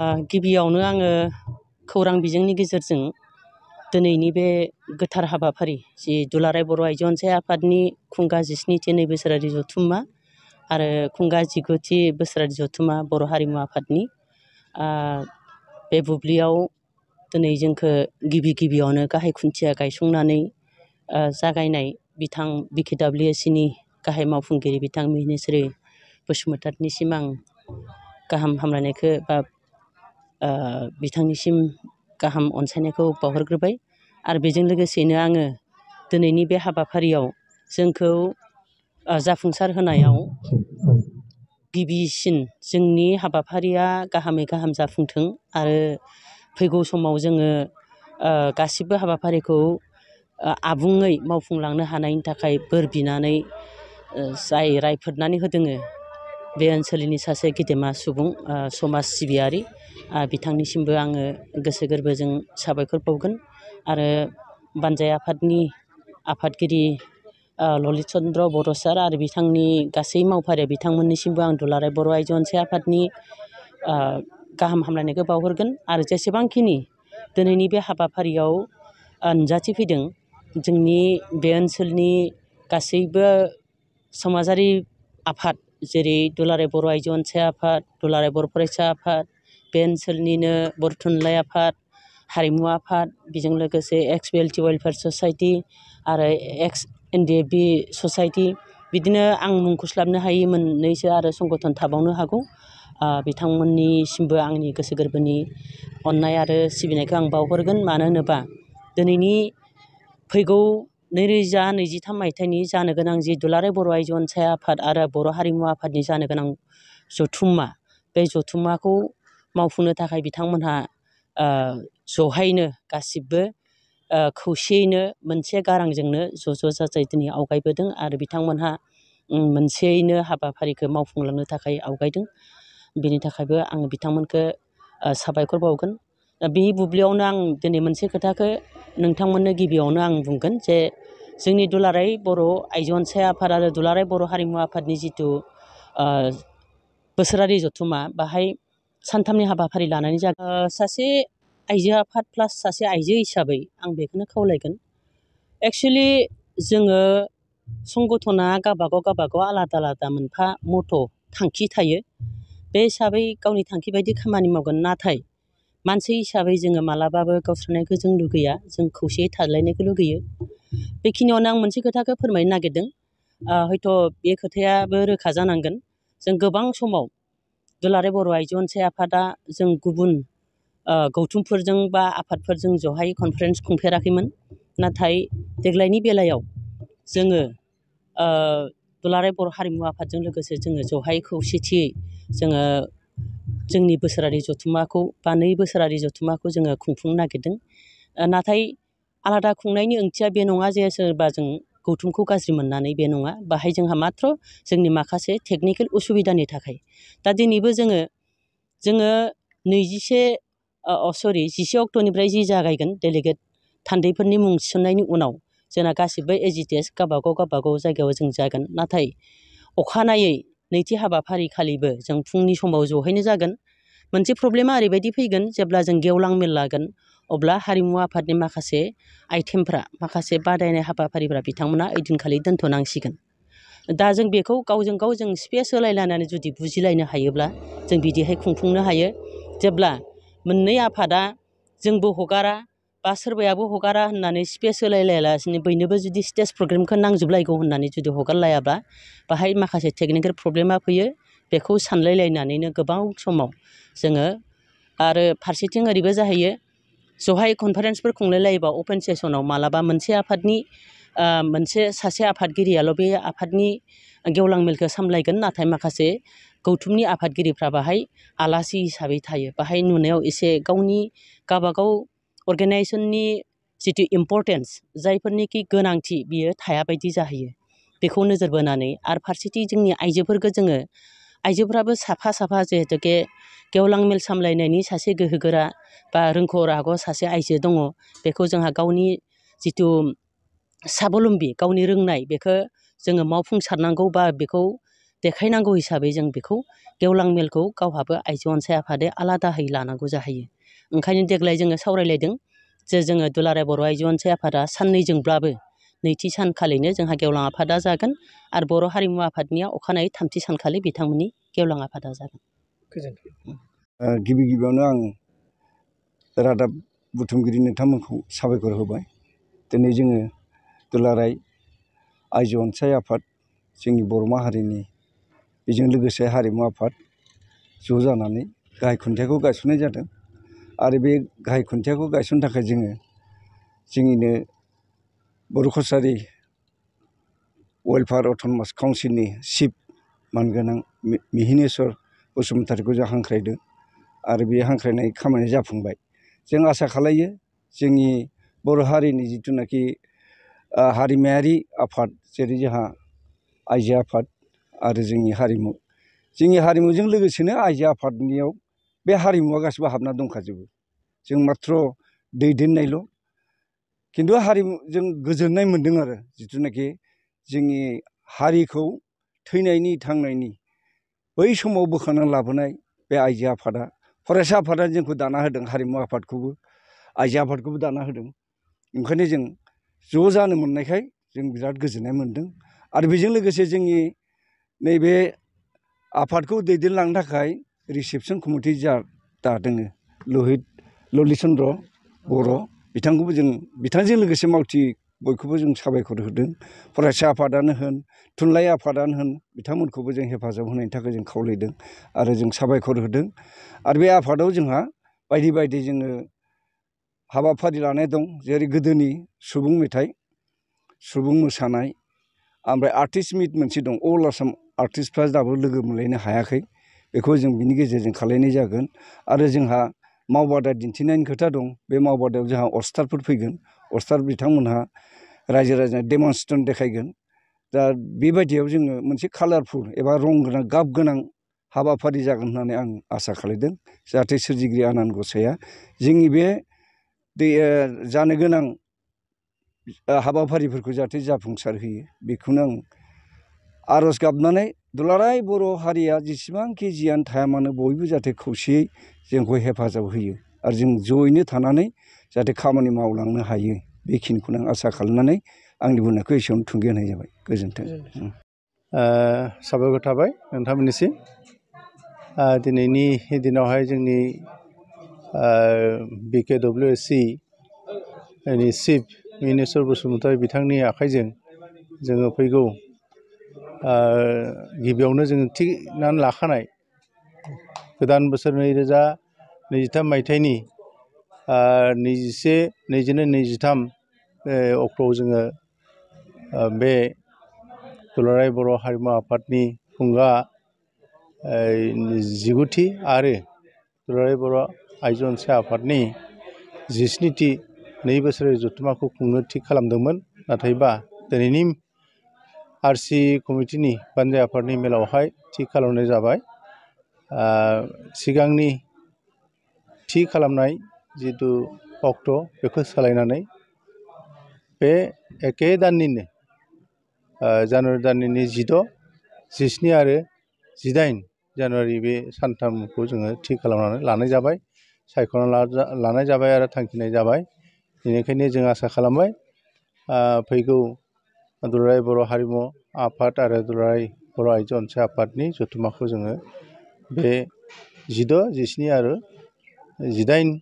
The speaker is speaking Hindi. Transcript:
गिबियावनो आङो खौरां बिजोंनि गेजेरजों दिनैनि बे गोथार हाबाफारि जि दुलाराय बर' आइजो अनसाय आफादनि खुंगा जिस्निथि नै बोसोरारि जथुम्मा आरो खुंगा जिगुथि बोसोरारि जथुम्मा बर' हारिमु आफादनि बे बुब्लियाव दिनै जोंखौ गिबि गिबियावनो गाहाय खुन्थिया गायसंनानै जागायनाय बिथां बि के डाब्लिउ ए सिनि गाहाय मावफुंगिरि बिथां मिनिस्रि बसुमतारिनिसिम आं गाहाम हामलायनायखौ बा बिथांनिसिम गाहाम अनसायनायखौ बावहरग्रोबाय आरो बेजों लोगोसेनो आङो दिनैनि बे हाबाफारियाव जोंखौ जाफुंसार होनायाव गिबिसिन जोंनि हाबाफारिया गाहामै गाहाम जाफुंथों आरो फैगौ समाव जोङो गासिबो हाबाफारिखौ आबुङै मावफुंलांनो हानायनि थाखाय बोर बिनानै जाय रायफोदनानै होदोङो बे ओनसोलनि सासे गेदेमा सुबुं समाज सिबियारि बिथांनिसिमबो आङो गोसो गोरबोजों साबायखर बावगोन आरो बान्जाय आफादनि आफादगिरि ललित चन्द्र बर' सार आरो बिथांनि गासै मावफारि बिथांमोननिसिमबो आं दुलाराय बर' आइजो अनसाय आफादनि गाहाम हामलायनायखौ बावहरगोन आरो जेसेबांखिनि दिनैनि बे हाबाफारियाव नुजाथिफैदों जोंनि बे ओनसोलनि गासैबो समाजारि आफाद जेरै दुलाराय बर' आइजो अनसाय आफाद दुलाराय बर' फरायसा आफाद बे ओनसोलनिनो बर' थुनलाइ आफाद हारिमु आफाद बेजों लोगोसे एक्स टि वेलफेयार ससाइटि आरो एक्स बि ससाइटि बिदिनो आं मुंख'स्लाबनो हायि मोननैसो आरो संगथन थाबावनो हागौ बिथांमोननिसिमबो आंनि गोसो गोरबोनि अननाय आरो सिबिनायखौ आं बावहरगोन मानो होनोबा दिनैनि फैगौ नैरोजा नैजिथाम मायथाइनि जानो गोनां जि दुलाराय बर' आइजो अनसाय आफाद आरो बर' हारिमु आफादनि जानो गोनां जथुम्मा बे जथुम्माखौ मावफुंनो थाखाय बिथांमोनहा जहायनो गासिबो खौसेयैनो मोनसे गारांजोंनो ज' ज' जाजाय दिनै आवगायबोदों आरो बिथांमोनहा मोनसेयैनो हाबाफारिखौ मावफुंलांनो थाखाय आवगायदों बिनि थाखायबो आं बिथांमोनखौ साबायखर बावगोन बे बुब्लियावनो आं दिनै मोनसे खोथाखौ नोंथांमोननो गिबियावनो आं बुंगोन जे जोंनि दुलाराय बर' आइजो न स ा य आफाद आरो दुलाराय बर' हारिमु आफादनि जिथु बोसोरारि ज थ ु म ा बाहाय सानथामनि हाबाफारि लानानै जागोन सासे आइजो आफाद प्लास सासे आइजो हिसाबै आं बेखौनो खावलायगोन एक्सुवेलि जोङो संगठना ग ा ब ा ग ा व ग ा ब ा ग ा व आलादा आलादा मोनफा मथ' थांखि थायो बे हिसाबै गावनि थांखि बायदि खामानि मावगोन नाथाय मानसि हिसाबै जोङो मालाबाबो गावस्रानायखौ जों लुगैया जों खौसेयै थालायनायखौ लुगैयो बेखिनियावनो आं मोनसे खोथाखौ फोरमायनो नागिरदों हयथ' बे खोथायाबो रोखा जानांगोन जों गोबां समाव दुलाराय बर' आइजो अनसाय आफादा जों गुबुन गौथुमफोरजों बा आफादफोरजों जहाय कनफारेन्स खुंफेराखैमोन नाथाय देग्लायनि बेलायाव जोङो दुलाराय बर' हारिमु आफादजों लोगोसे जोङो जहाय खौसेथियै जोङो जोंनि बोसोरारि जथुम्माखौ बा नै बोसोरारि जथुम्माखौ जोङो खुंफुंनो नागिरदों नाथाय आलादा खुंनायनि ओंथिया बे नङा जे सोरबा जों गौथुमखौ गाज्रि मोननानै बे नङा बाहाय जोंहा माथ्र' जोंनि माखासे टेकनिकेल उसुबिदानि थाखाय दा दिनैबो जोङो जोङो नैजिसे सरि जिसे अक्ट'निफ्राय जि जागायगोन डेलिगेट थान्दैफोरनि मुं थिसननायनि उनाव जोंना गासिबो एज इट इज जायगायाव जों जागोन नाथाय अखानायै नैथि हाबाफारिखालिबो जों फुंनि समाव जहैनो जागोन मोनसे प्रब्लेमा ओरैबायदि फैगोन जेब्ला जों गेवलां मेल लागोन अब्ला हारिमु आफादनि माखासे आइटेमफ्रा माखासे बादायनाय हाबाफारिफ्रा बिथांमोना ओइदिनखालि दोन्थ'नांसिगोन दा जों बेखौ गावजों गाव जों स्पेस होलायलायनानै जुदि बुजिलायनो हायोब्ला जों बिदिहाय खुंफुंनो हायो जेब्ला मोननै आफादा जोंबो हगारा बा सोरबायाबो हगारा होननानै स्पेस होलायलायालासिनो बयनोबो जुदि स्टेज प्रग्रामखौ नांजोबलायगौ होननानै जुदि हगारलायाब्ला बाहाय माखासे टेकनिकेल प्रब्लेमा फैयो बेखौ सानलायलायनानैनो गोबाव समाव जोङो आरो फारसेथिं ओरैबो जाहैयो जहाय कनफारेन्सफोर खुंलायलायोबा अपेन सेसनाव मालाबा मोनसे आफादनि मोनसे सासे आफादगिरियाल' बे आफादनि गेवलां मेलखौ सामलायगोन नाथाय माखासे गौथुमनि आफादगिरिफ्रा बाहाय आलासि हिसाबै थायो बाहाय नुनायाव एसे गावनि गावबागाव अर्गेनाइजेसननि जिथु इम्पर्टेन्स जायफोरनिखि गोनांथि बियो थाया बायदि जाहैयो बेखौ नोजोर बोनानै आरो फारसेथिं जोंनि आइजोफोरखौ जोङो आइजोफ्राबो साफा साफा जिहेतुके गेवलां मेल सामलायनायनि सासे गोहोगोरा बा रोंख' राग' सासे आइजो दङ बेखौ जोंहा गावनि ज ि त ु साबलम्बि गावनि रोंनाय ब े ख ो जोङो मावफुंसारनांगौ बा बेखौ देखायनांगौ हिसाबै जों बेखौ गेवलां मेलखौ गावहाबो आइजो अनसाय आफादे आलादाहै लानांगौ जाहैयो ओंखायनो देग्लाय जोङो सावरायलायदों जे जोङो दुलाराय बर' आइजो अनसाय आफादा साननैजोंब्लाबो नैथि सानखालिनो जोंहा गेवलां आफादा जागोन आरो बर' हारिमु आफादनिया अखानायै थामथि सानखालि बिथांमोननि गेवलां आफादा जागोन गोजोन्थों गिबि गिबियावनो आं रादाब बुथुमगिरि नोंथांमोनखौ साबायखर होबाय दिनै जोङो दुलाराय आयजो अनसाय आफाद जोंनि बर' माहारिनि बेजों लोगोसे हारिमु आफाद ज' जानानै गाहाय खुन्थियाखौ गायसननाय जादों आरो बे गाहाय खुन्थियाखौ गायसननो थाखाय जोङो जोंनिनो बर' कछारि वेलफेयार अट'नमास काउन्सिलनि चिफ मानगोनां मिहिनेस्वर बसुमतारिखौ जों हांख्रायदों आरो बे हांख्रायनाय खामानिया जाफुंबाय जों आसा खालायो जोंनि बर' हारिनि जिथुनाखि हारिमायारि आफाद जेरै जोंहा आइजो आफाद आरो जोंनि हारिमु जोंनि हारिमुजों लोगोसेनो आइजो आफादनियाव बे हारिमुवा गासैबो हाबना दंखाजोबो जों माथ्र' दैदेननायल' खिन्थु हारिमुजों गोजोननाय मोन्दों आरो जिथुनाखि जोंनि हारिखौ थैनायनि थांनायनि बै समाव बोखांना लाबोनाय बे आइजो आफादा फरायसा आफादा जोंखौ दाना होदों हारिमु आफादखौबो आइजो आफादखौबो दाना होदों ओंखायनो जों ज' जानो मोननायखाय जों बिराद गोजोननाय मोनदों आरो बेजों लोगोसे जोंनि नैबे आफादखौ दैदेनलांनो थाखाय रिसेपसन कमिटि जा दादोङो लहित ललित चन्द्र बर' बिथांखौबो जों बिथांजों लोगोसे मावथि बयखौबो जों साबायखर होदों फरायसा आफादानो होन थुनलाइ आफादानो होन बिथांमोनखौबो जों हेफाजाब होनायनि थाखाय जों खावलायदों आरो जों साबायखर होदों आरो बे आफादाव जोंहा बायदि बायदि जोङो हाबाफारि लानाय दं जेरै गोदोनि सुबुं मेथाइ सुबुं मोसानाय ओमफ्राय आर्टिस्ट मिट मोनसे दं अल आसाम आर्टिस्टफ्रा दाबो लोगो मोनलायनो हायाखै बेखौ जों बिनि गेजेरजों खालायनाय जागोन आरो जोंहा मावबादा दिन्थिनायनि खोथा दं बे मावबादायाव जोंहा अस्टारफोर फैगोन अस्टार बिथांमोनहा रायजो राजा डेमनस्ट्रेसन देखायगोन दा बेबायदियाव जोङो मोनसे कालारफुल एबा रं गोनां गाब गोनां हाबाफारि जागोन होननानै आं आसा खालामदों जाहाथे सोरजिगिरि आनान गसाया जोंनि बे जानो गोनां हाबाफारिफोरखौ जाहाथे जाफुंसार होयो बेखौनो आं आर'ज गाबनानै दुलाराय बर' हारिया जेसेबांखि जियानो थाया मानो बयबो जाहाथे खौसेयै जोंखौ हेफाजाब होयो आरो जों जयैनो थानानै जाहाथे खामानि मावलांनो हायो बेखिनिखौनो आं आसा खालामनानै आंनि बुंनायखौ एसेयावनो थुंगेहोनाय जाबाय गोजोन्थों साबायखर थाबाय नोंथांमोननिसिम दिनैनि दिनावहाय जोंनि बि के डब्लिउ एस सि नि चिफ मिनेस्वर बसुमतारी बिथांनि आखाइजों जोङो फैगौ गिबियावनो जोङो थिखिनानै लाखानाय गोदान बोसोर नैरोजा नैजिथाम मायथाइनि नैजिसे नैजिनै नैजिथाम अक्ट'आव जोङो बे दुलाराय बर' हारिमु आफादनि खुंगा जिगुथि आरो दुलाराय बर' आइजो अनसाय आफादनि जिस्निथि नै बोसोर जथुमाखौ खुंनो थिग खालामदोंमोन नाथायबा दिनैनि आर सि कमिटिनि बान्दो आफादनि मेलावहाय थि खालामनाय जाबाय सिगांनि थि खालामनाय जिथु अक्ट' बेखौ सोलायनानै बे एखे दाननिनो जानुवारि दाननि नैजिद' जिस्नि आरो जिदाइन जानुवारि बे सानथामखौ जोङो थि खालामनानै लानाय जाबाय सायख'ना लानाय जाबाय आरो थांखिनाय जाबाय बेनिखायनो जों आसा खालामबाय फैगौ दुलाराय बर' हारिमु आफाद आरो दुलाराय बर' आइजो अनसाय आफादनि जथुम्माखौ जोङो बे जिद' जिस्नि आरो जिदाइन